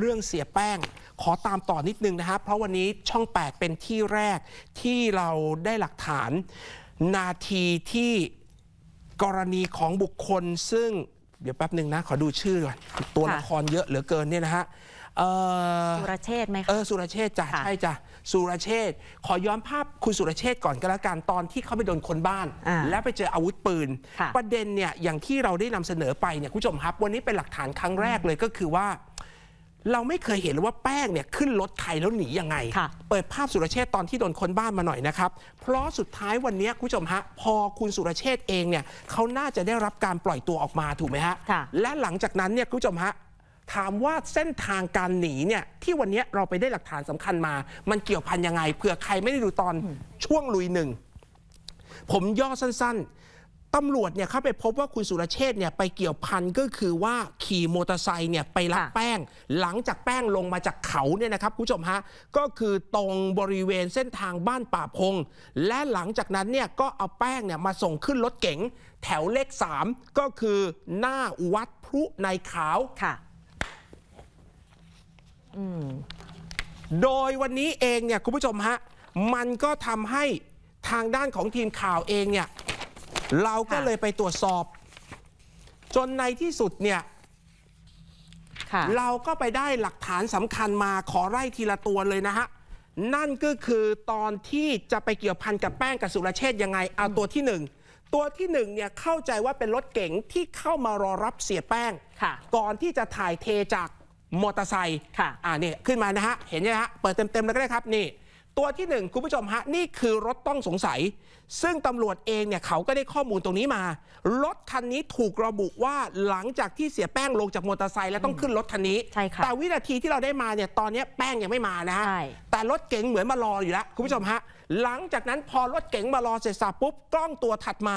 เรื่องเสียแป้งขอตามต่อนิดนึงนะครับ เพราะวันนี้ช่อง 8 เป็นที่แรกที่เราได้หลักฐาน นาทีที่กรณีของบุคคลซึ่ง เดี๋ยวแป๊บหนึ่งนะ ขอดูชื่อก่อนตัวละครเยอะเหลือเกินเนี่ยนะฮะสุรเชษไหมคะเออสุรเชษจ้ะใช่จ้ะสุรเชษขอย้อนภาพคุณสุรเชษก่อนก็แล้วกันตอนที่เขาไปโดนคนบ้าน และไปเจออาวุธปืนประเด็นเนี่ยอย่างที่เราได้นำเสนอไปเนี่ยคุณผู้ชมครับ วันนี้เป็นหลักฐานครั้งแรกเลยก็คือว่าเราไม่เคยเห็นว่าแป้งเนี่ยขึ้นรถใครแล้วหนียังไง เปิดภาพสุรเชษตอนที่โดนคนบ้านมาหน่อยนะครับ เพราะสุดท้ายวันนี้คุณผู้ชมฮะพอคุณสุรเชษเองเนี่ยเขาน่าจะได้รับการปล่อยตัวออกมาถูกไหมฮะ และหลังจากนั้นเนี่ยคุณผู้ชมฮะถามว่าเส้นทางการหนีเนี่ยที่วันนี้เราไปได้หลักฐานสำคัญมา มันเกี่ยวพันยังไงเผื่อใครไม่ได้ดูตอนช่วงลุยหนึ่งผมย่อสั้นๆตำรวจเนี่ยเข้าไปพบว่าคุณสุรเชษเนี่ยไปเกี่ยวพันก็คือว่าขี่มอเตอร์ไซค์เนี่ยไปลักแป้งหลังจากแป้งลงมาจากเขาเนี่ยนะครับคุณผู้ชมฮะก็คือตรงบริเวณเส้นทางบ้านป่าพง และหลังจากนั้นเนี่ยก็เอาแป้งเนี่ยมาส่งขึ้นรถเก๋ง แถวเลข3 ก็คือหน้าวัดพรุในขาวค่ะโดยวันนี้เองเนี่ยคุณผู้ชมฮะมันก็ทำให้ทางด้านของทีมข่าวเองเนี่ยเราก็เลยไปตรวจสอบ จนในที่สุดเนี่ยเราก็ไปได้หลักฐานสำคัญมาขอไล่ทีละตัวเลยนะฮะนั่นก็คือตอนที่จะไปเกี่ยวพันกับแป้งกับสุรเชษยังไงเอาตัวที่หนึ่งตัวที่หนึ่งเนี่ยเข้าใจว่าเป็นรถเก๋งที่เข้ามารอรับเสียแป้งก่อนที่จะถ่ายเทจากมอเตอร์ไซค์อ่านี่ขึ้นมานะฮะเห็นไหมฮะเปิดเต็มๆเลยก็ได้ครับนี่ตัวที่ 1 คุณผู้ชมฮะนี่คือรถต้องสงสัย ซึ่งตำรวจเองเนี่ยเขาก็ได้ข้อมูลตรงนี้มา รถคันนี้ถูกระบุว่าหลังจากที่เสียแป้งลงจากมอเตอร์ไซค์แล้วต้องขึ้นรถคันนี้แต่วินาทีที่เราได้มาเนี่ยตอนนี้แป้งยังไม่มานะแต่รถเก๋งเหมือนมารออยู่แล้วคุณผู้ชมฮะหลังจากนั้น พอรถเก๋งมารอ เสร็จสับปุ๊บกล้องตัวถัดมา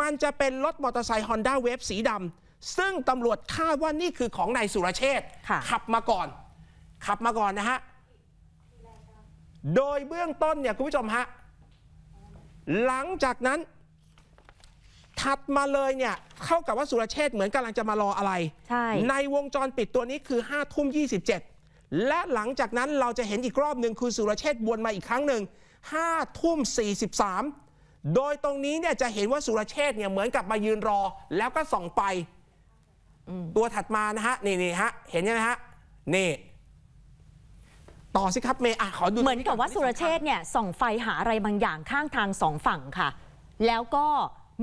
มันจะเป็นรถมอเตอร์ไซค์ฮอนด้าเวฟสีดำซึ่งตำรวจคาดว่านี่คือของนายสุรเชษขับมาก่อนขับมาก่อนนะฮะโดยเบื้องต้นเนี่ยคุณผู้ชมฮะหลังจากนั้นถัดมาเลยเนี่ยเข้ากับว่าสุรเชษเหมือนกำลังจะมารออะไรใในวงจรปิดตัวนี้คือ5้าทุ่มยีและหลังจากนั้นเราจะเห็นอีกรอบหนึ่งคือสุรเชษวนมาอีกครั้งหนึ่งห้าทุ่ม43โดยตรงนี้เนี่ยจะเห็นว่าสุรเชษเนี่ยเหมือนกับมายืนรอ แล้วก็ส่องไปตัวถัดมานะฮะนี่นี่ฮะเห็นไหมฮะนี่ต่อสิครับเมย์ขอดูเหมือนกับว่าสุรเชษเนี่ยส่องไฟหาอะไรบางอย่างข้างทางสองฝั่งค่ะ แล้วก็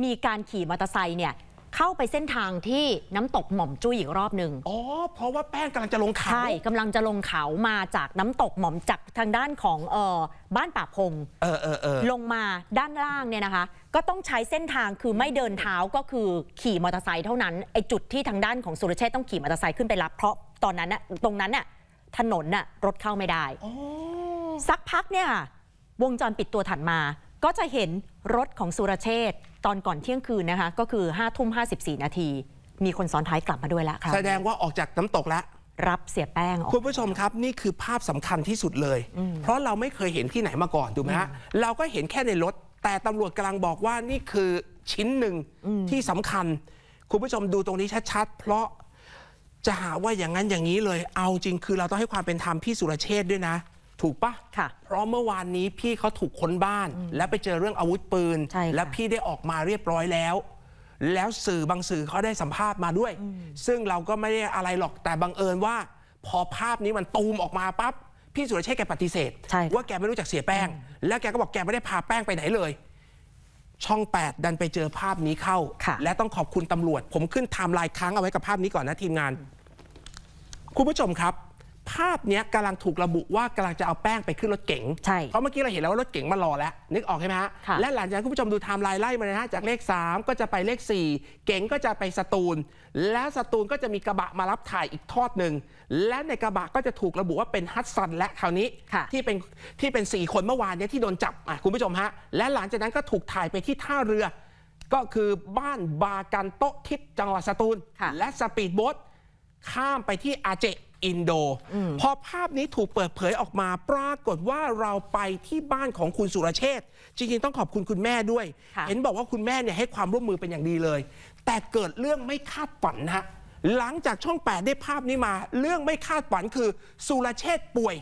มีการขี่มอเตอร์ไซค์เนี่ยเข้าไปเส้นทางที่น้ำตกหม่อมจุ้ยอีกรอบหนึ่งอ๋อเพราะว่าแป้งกำลังจะลงเขาใช่กำลังจะลงเขามาจากน้ำตกหม่อมจากทางด้านของเออบ้านป่าพงเออเออเออลงมาด้านล่างเนี่ยนะคะ ก็ต้องใช้เส้นทางคือไม่เดินเท้าก็คือขี่มอเตอร์ไซค์เท่านั้นไอจุดที่ทางด้านของสุรเชษต้องขี่มอเตอร์ไซค์ขึ้นไปรับเพราะตอนนั้นน่ะตรงนั้นน่ะถนนน่ะรถเข้าไม่ได้สักพักเนี่ยวงจรปิดตัวถัดมา ก็จะเห็นรถของสุรเชษตอนก่อนเที่ยงคืนนะคะ ก็คือ5้าทุ่มห้นาที มีคนซ้อนท้ายกลับมาด้วยละครับแสดงว่าออกจากน้ำตกแล้ว รับเสียแป้งออคุณผู้ชมครับนี่คือภาพสำคัญที่สุดเลย เพราะเราไม่เคยเห็นที่ไหนมาก่อนถูกไหมฮะเราก็เห็นแค่ในรถ แต่ตำรวจกำลังบอกว่านี่คือชิ้นหนึ่งที่สำคัญ คุณผู้ชมดูตรงนี้ชัดๆเพราะจะหาว่าอย่างนั้นอย่างนี้เลย เอาจริงคือเราต้องให้ความเป็นธรรมพี่สุรเชษด้วยนะ ถูกปะค่ะ เพราะเมื่อวานนี้พี่เขาถูกค้นบ้านแล้วไปเจอเรื่องอาวุธปืน และพี่ได้ออกมาเรียบร้อยแล้ว แล้วสื่อบางสื่อเขาได้สัมภาษณ์มาด้วย ซึ่งเราก็ไม่ได้อะไรหรอกแต่บังเอิญว่า พอภาพนี้มันตูมออกมาปั๊บพี่สุรเชษแกปฏิเสธว่าแกไม่รู้จักเสียแป้งแล้วแกก็บอกแกไม่ได้พาแป้งไปไหนเลยช่อง 8 ดันไปเจอภาพนี้เข้า และต้องขอบคุณตำรวจ ผมขึ้นไทม์ไลน์ค้างเอาไว้กับภาพนี้ก่อนนะ ทีมงาน คุณผู้ชมครับภาพนี้กำลังถูกระบุว่ากำลังจะเอาแป้งไปขึ้นรถเก๋งใช่เพราะเมื่อกี้เราเห็นแล้วว่ารถเก๋งมารอแล้ว นึกออกใช่ไหมฮะ และหลังจากนั้นคุณผู้ชมดูไทม์ไลน์ไล่มาเลยนะฮะจากเลข 3 ก็จะไปเลข 4 เก๋งก็จะไปสตูล และสตูลก็จะมีกระบะมารับถ่ายอีกทอดหนึ่งและในกระบะก็จะถูกระบุว่าเป็นฮัตซันและคราวนี้ที่เป็นที่เป็น4คนเมื่อวานนี้ที่โดนจับอ่ะคุณผู้ชมฮะและหลังจากนั้นก็ถูกถ่ายไปที่ท่าเรือ ก็คือบ้านบากันโตะทิศจังหวัดสตูลและสปีดโบ๊ทข้ามไปที่อาเจอินโด พอภาพนี้ถูกเปิดเผยออกมาปรากฏว่าเราไปที่บ้านของคุณสุรเชษจริงๆต้องขอบคุณ คุณแม่ด้วย เห็นบอกว่าคุณแม่เนี่ยให้ความร่วมมือเป็นอย่างดีเลย แต่เกิดเรื่องไม่คาดฝันฮะหลังจากช่อง8ได้ภาพนี้มา เรื่องไม่คาดฝัน คือสุรเชษป่วย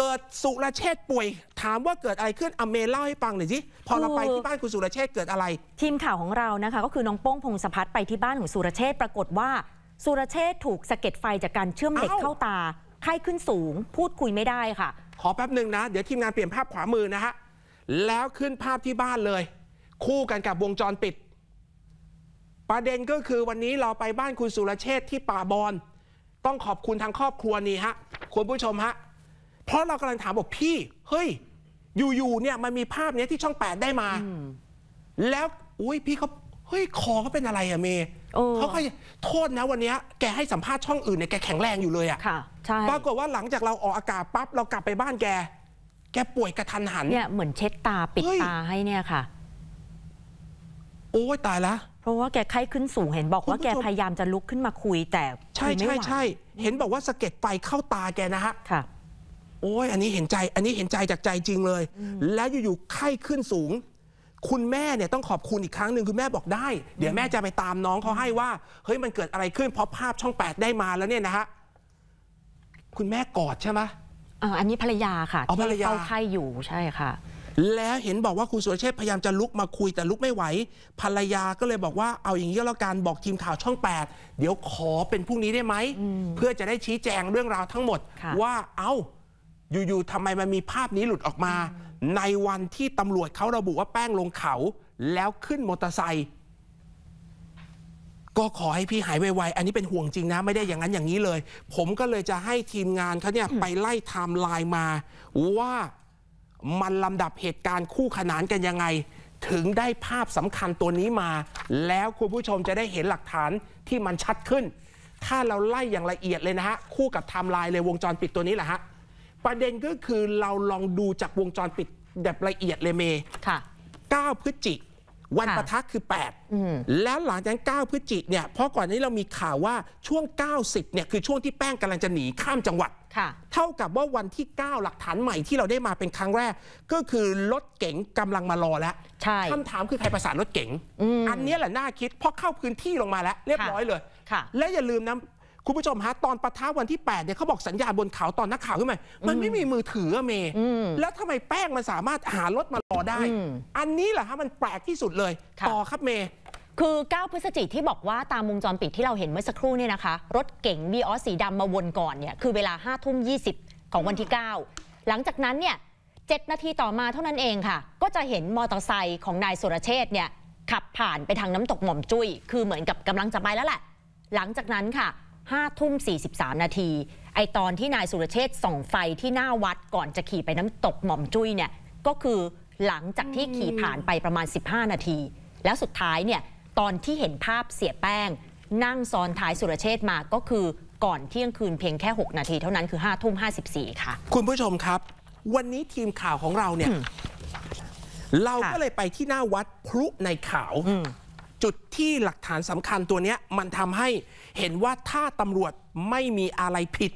เกิดสุรเชษป่วย ถามว่าเกิดอะไรขึ้นอเมเล่าให้ฟังหน่อยสิพอเราไปที่บ้านคุณสุรเชษเกิดอะไร ทีมข่าวของเรานะคะก็คือน้องโป้งพงศพัฒน์ไปที่บ้านของสุรเชษปรากฏว่าสุรเชษถูกสะเก็ดไฟจากการเชื่อมเหล็กเข้าตาไข้ขึ้นสูง พูดคุยไม่ได้ค่ะ ขอแป๊บหนึ่งนะ เดี๋ยวทีมงานเปลี่ยนภาพขวามือนะฮะ แล้วขึ้นภาพที่บ้านเลย คู่กันกับวงจรปิด ประเด็นก็คือวันนี้เราไปบ้านคุณสุรเชษที่ป่าบอน ต้องขอบคุณทางครอบครัวนี่ฮะ คุณผู้ชมฮะ เพราะเรากำลังถามบอกพี่ เฮ้ยอยู่ๆเนี่ยมันมีภาพเนี้ยที่ช่องแปดได้มาแล้วอุ้ยพี่เขาเฮ้ยคอเขาเป็นอะไรอะเมย์เขาก็โทษนะวันนี้ แกให้สัมภาษณ์ช่องอื่นเนี่ยแกแข็งแรงอยู่เลยอะค่ะ ใช่ปรากฏว่าหลังจากเราออกอากาศปั๊บเรากลับไปบ้านแก แกป่วยกระทันหันเนี่ย เหมือนเช็ดตาปิดตาให้เนี่ยค่ะ โอ้ย ตายละเพราะว่าแกไข้ขึ้นสูงเห็นบอกว่าแกพยายามจะลุกขึ้นมาคุยแต่ใช่ใช่ใช่เห็นบอกว่าสะเก็ดไฟเข้าตาแกนะฮะค่ะ โอ้ยอันนี้เห็นใจ อันนี้เห็นใจจากใจจริงเลย แล้วอยู่ๆไข้ขึ้นสูงคุณแม่เนี่ยต้องขอบคุณอีกครั้งหนึ่งคุณแม่บอกได้ เดี๋ยวแม่จะไปตามน้องเขาให้ว่าเฮ้ยมันเกิดอะไรขึ้นเพราะภาพช่องแปดได้มาแล้วเนี่ยนะฮะคุณแม่กอดใช่ไหมอันนี้ภรรยาค่ะที่เฝ้าไข่อยู่ใช่ค่ะ แล้วเห็นบอกว่าคุณสุรเชษพยายามจะลุกมาคุยแต่ลุกไม่ไหวภรรยาก็เลยบอกว่าเอาอย่างนี้แล้วกันบอกทีมข่าวช่อง8เดี๋ยวขอเป็นพรุ่งนี้ได้ไหมเพื่อจะได้ชี้แจงเรื่องราวทั้งหมด ว่าเอา้าอยู่ ๆทำไมมันมีภาพนี้หลุดออกมา ในวันที่ตำรวจเขาระบุว่าแป้งลงเขา แล้วขึ้นมอเตอร์ไซค์ก็ขอให้พี่หายไวๆ อันนี้เป็นห่วงจริงนะ ไม่ได้อย่างนั้นอย่างนี้เลย ผมก็เลยจะให้ทีมงานเขาเนี่ยไปไล่ไทม์ไลน์มา ว่ามันลำดับเหตุการณ์คู่ขนานกันยังไง ถึงได้ภาพสำคัญตัวนี้มา แล้วคุณผู้ชมจะได้เห็นหลักฐานที่มันชัดขึ้น ถ้าเราไล่อย่างละเอียดเลยนะฮะคู่กับไทม์ไลน์เลยวงจรปิดตัวนี้แหละฮะประเด็นก็คือเราลองดูจากวงจรปิดแบบละเอียดเลยเมค่ะ9พฤศจิวันประทักคืออแล้วหลังจาก้9พฤศจิเนี่ยเพราะก่อนนี้เรามีข่าวว่าช่วง 90เนี่ยคือช่วงที่แป้งกำลังจะหนีข้ามจังหวัดเท่ากับว่าวันที่ 9 หลักฐานใหม่ที่เราได้มาเป็นครั้งแรก ก็คือรถเก๋งกำลังมารอแล้ว ใช่คำถามคือใครประสานรถเก๋งออันนี้แหละน่าคิดเพราะเข้าพื้นที่ลงมาแล้ว เรียบร้อยเลยและอย่าลืมนะคุณผู้ชมฮะตอนปะทะวันที่ 8 เนี่ยเขาบอกสัญญาณบนเขาตอนนักข่าวขึ้นมามันไม่มีมือถือเมย์ แล้วทำไมแป้งมันสามารถหารถมารอได้ อันนี้แหละฮะมันแปลกที่สุดเลย ต่อครับเมย์ คือ 9 พฤศจิกที่บอกว่าตามวงจรปิดที่เราเห็นเมื่อสักครู่เนี่ยนะคะ รถเก๋งวีออสสีดำมาวนก่อนเนี่ยคือเวลา5ทุ่ม 20 ของวันที่ 9 หลังจากนั้นเนี่ย7นาทีต่อมาเท่านั้นเองค่ะ ก็จะเห็นมอเตอร์ไซค์ของนายสุรเชษเนี่ย ขับผ่านไปทางน้ำตกหม่อมจุ้ย คือเหมือนกับกำลังจะไปแล้วแหละ หลังจากนั้นค่ะ5ทุ่ม43นาทีไอตอนที่นายสุรเชษส่องไฟที่หน้าวัดก่อนจะขี่ไปน้ำตกหม่อมจุ้ยเนี่ย ก็คือหลังจากที่ขี่ผ่านไปประมาณ 15 นาที แล้วสุดท้ายเนี่ยตอนที่เห็นภาพเสียแป้ง นั่งซ้อนท้ายสุรเชษมาก็คือก่อนเที่ยงคืนเพียงแค่ 6 นาทีเท่านั้นคือ5ทุ่ม54 ค่ะ คุณผู้ชมครับ วันนี้ทีมข่าวของเราเนี่ย เราก็เลยไปที่หน้าวัดพลุในขาวจุดที่หลักฐานสำคัญตัวนี้มันทำให้เห็นว่าถ้าตำรวจไม่มีอะไรผิด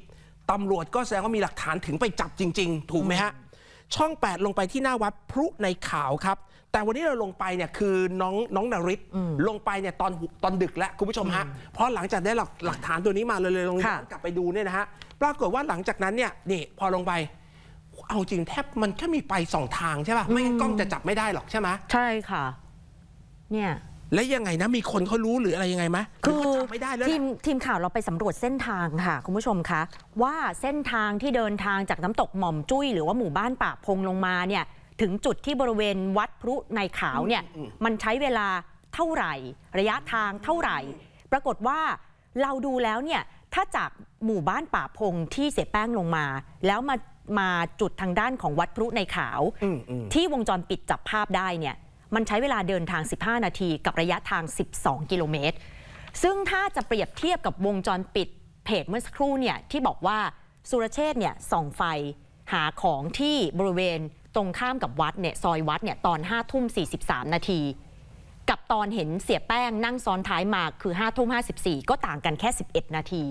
ตำรวจก็แสดงว่ามีหลักฐานถึงไปจับจริงๆ ถูกไหมฮะช่อง 8 ลงไปที่หน้าวัดพรุในข่าวครับ แต่วันนี้เราลงไปเนี่ยคือน้องน้องนาริศลงไปเนี่ยตอนตอนดึกแล้ว คุณผู้ชมฮะเพราะหลังจากได้หลักหลักฐานตัวนี้มาเลยเลย ลงกลับไปดูเนี่ยนะฮะปรากฏว่าหลังจากนั้นเนี่ยนี่พอลงไป เอาจริงแทบมันแค่มีไปสองทางใช่ป่ะไม่งั้นกล้องจะจับไม่ได้หรอกใช่ไหมใช่ค่ะ เนี่ยและยังไงนะมีคนเขารู้หรืออะไรยังไงไหมคือไม่ได้แล้วทีมทีมข่าวเราไปสำรวจเส้นทางค่ะ คุณผู้ชมคะว่าเส้นทางที่เดินทางจากน้ำตกหม่อมจุ้ย หรือว่าหมู่บ้านป่าพงลงมาเนี่ย ถึงจุดที่บริเวณวัดพรุในขาวเนี่ยมันใช้เวลาเท่าไหร่ ระยะทางเท่าไหร่ ปรากฏว่าเราดูแล้วเนี่ย ถ้าจากหมู่บ้านป่าพงที่เสียแป้งลงมา แล้วมามาจุดทางด้านของวัดพรุในขาว ที่วงจรปิดจับภาพได้เนี่ยมันใช้เวลาเดินทาง 15 นาที กับระยะทาง 12 กิโลเมตร ซึ่งถ้าจะเปรียบเทียบกับวงจรปิด เพจเมื่อสักครู่เนี่ยที่บอกว่าสุรเชษเนี่ยส่องไฟหาของที่บริเวณตรงข้ามกับวัดเนี่ยซอยวัดเนี่ยตอน 5 ทุ่ม43 นาที กับตอนเห็นเสียแป้งนั่งซ้อนท้ายมาคือ 5 ทุ่ม 54 ก็ต่างกันแค่ 11 นาที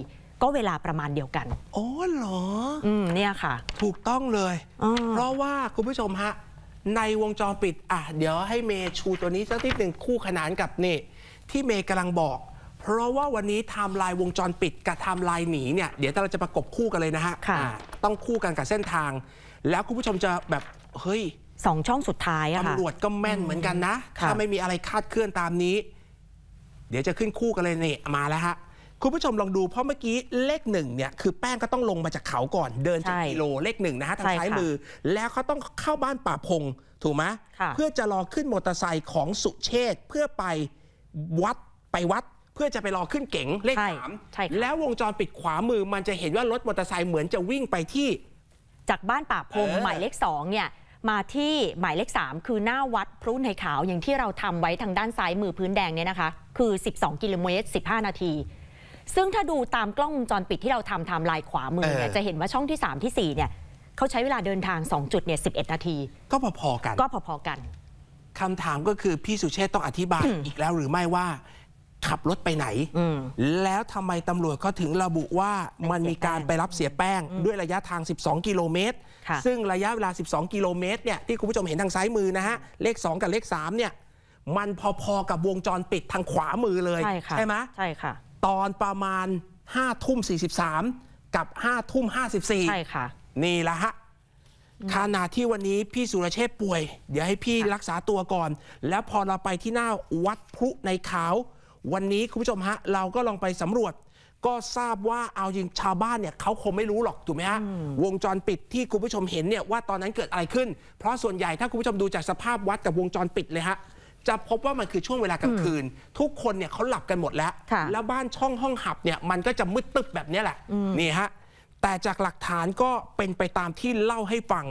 ก็เวลาประมาณเดียวกัน อ๋อเหรอ อืมเนี่ยค่ะ ถูกต้องเลย เพราะว่าคุณผู้ชมฮะในวงจรปิดอ่ะ เดี๋ยวให้เมย์ชูตัวนี้สักทีหนึ่งคู่ขนานกับนี่ ที่เมย์กำลังบอก เพราะว่าวันนี้ไทม์ไลน์วงจรปิดกับไทม์ไลน์หนีเนี่ยเดี๋ยวเราจะประกบคู่กันเลยนะฮะะต้องคู่กันกับเส้นทาง แล้วคุณผู้ชมจะแบบเฮ้ยสองช่องสุดท้ายอะตำรวจ ก็แม่นเหมือนกันนะ ถ้าไม่มีอะไรคาดเคลื่อนตามนี้ เดี๋ยวจะขึ้นคู่กันเลยนี่มาแล้วฮะคุณผู้ชมลองดูเพราะเมื่อกี้เลขหนึ่งเนี่ยคือแป้งก็ต้องลงมาจากเขาก่อน เดินจากกิโลเลขหนึ่งนะฮะทางซ้ายมือแล้วเขาต้องเข้าบ้านป่าพงถูกไหมเพื่อจะรอขึ้นมอเตอร์ไซค์ของสุเชษเพื่อไปวัดไปวัดเพื่อจะไปรอขึ้นเก๋งเลขสามแล้ววงจรปิดขวามือมันจะเห็นว่ารถมอเตอร์ไซค์เหมือนจะวิ่งไปที่ จากบ้านป่าพงหมายเลขสองเนี่ยมาที่หมายเลข3 คือหน้าวัดพรุในขาวอย่างที่เราทำไว้ทางด้านซ้ายมือพื้นแดงเนี่ยนะคะคือ 12กิโลเมตร15นาทีซึ่งถ้าดูตามกล้องวงจรปิดที่เราทำไทม์ไลน์ขวามือเนี่ยจะเห็นว่าช่องที่ 3 ที่ 4เนี่ยเขาใช้เวลาเดินทาง2จุดเนี่ยสินาที ก็พอๆกัน ก็พอๆกันคำถามก็คือพี่สุเชษต้องอธิบายอีกแล้วหรือไม่ว่าขับรถไปไหน แล้วทำไมตำรวจเขาถึงระบุว่ามันมีการไปรับเสียแป้งด้วยระยะทาง 12 กิโลเมตร ซึ่งระยะเวลา 12 กิโลเมตรเนี่ยที่คุณผู้ชมเห็นทางซ้ายมือนะฮะเลข 2 กับเลข3เนี่ย มันพอๆกับวงจรปิดทางขวามือเลยใช่ไหมใช่ค่ะตอนประมาณ5ทุ่ม 43 กับ5ทุ่ม54ใช่ค่ะนี่ละฮะ ขณะที่วันนี้พี่สุรเชษป่วย เดี๋ยวให้พี่รักษาตัวก่อน แล้วพอเราไปที่หน้า วัดพุในขาว วันนี้คุณผู้ชมฮะ เราก็ลองไปสำรวจ ก็ทราบว่าเอาจริงชาวบ้านเนี่ยเขาคงไม่รู้หรอก ถูกไหมฮะ วงจรปิดที่คุณผู้ชมเห็นเนี่ยว่าตอนนั้นเกิดอะไรขึ้นเพราะส่วนใหญ่ถ้าคุณผู้ชมดูจากสภาพวัดกับวงจรปิดเลยฮะจะพบว่ามันคือช่วงเวลากลางคืน ทุกคนเนี่ยเขาหลับกันหมดแล้ว แล้วบ้านช่องห้องหับเนี่ยมันก็จะมืดตึบแบบนี้แหละนี่ฮะแต่จากหลักฐานก็เป็นไปตามที่เล่าให้ฟัง